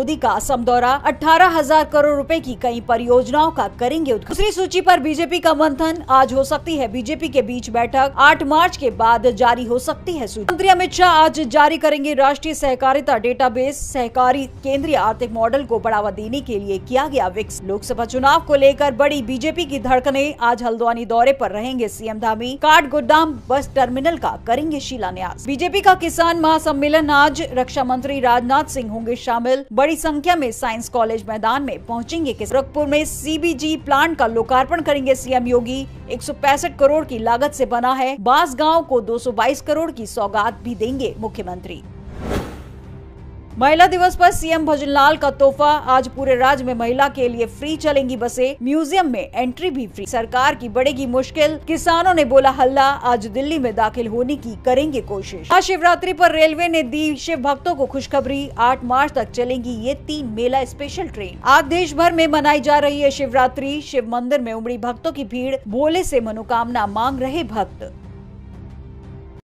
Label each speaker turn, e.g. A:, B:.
A: मोदी का असम दौरा अठारह हजार करोड़ रुपए की कई परियोजनाओं का करेंगे दूसरी सूची पर बीजेपी का मंथन आज हो सकती है बीजेपी के बीच बैठक 8 मार्च के बाद जारी हो सकती है सूची मंत्री अमित शाह आज जारी करेंगे राष्ट्रीय सहकारिता डेटाबेस सहकारी केंद्रीय आर्थिक मॉडल को बढ़ावा देने के लिए किया गया विक्स लोकसभा चुनाव को लेकर बड़ी बीजेपी की धड़कने आज हल्द्वानी दौरे आरोप रहेंगे सीएम धामी काट गोदाम बस टर्मिनल का करेंगे शिलान्यास बीजेपी का किसान महासम्मेलन आज रक्षा मंत्री राजनाथ सिंह होंगे शामिल बड़ी इस संख्या में साइंस कॉलेज मैदान में पहुंचेंगे कि સુરકપુર મે સીબીજી પ્લાન્ટ કા લોકાર્પણ karenge CM योगी 165 કરોડ કી લાગત સે બના હૈ બાસગાવ કો 222 કરોડ કી સૌગાત ભી દેંગે મુખ્યમંત્રી महिला दिवस पर सीएम भजनलाल का तोहफा आज पूरे राज्य में महिला के लिए फ्री चलेंगी बसें म्यूजियम में एंट्री भी फ्री सरकार की बढ़ेगी मुश्किल किसानों ने बोला हल्ला आज दिल्ली में दाखिल होने की करेंगे कोशिश आज शिवरात्रि पर रेलवे ने दी शिव भक्तों को खुशखबरी आठ मार्च तक चलेंगी ये तीन मेला स्पेशल ट्रेन आज देश भर में मनाई जा रही है शिवरात्रि शिव मंदिर में उमड़ी भक्तों की भीड़ भोले ऐसी मनोकामना मांग रहे भक्त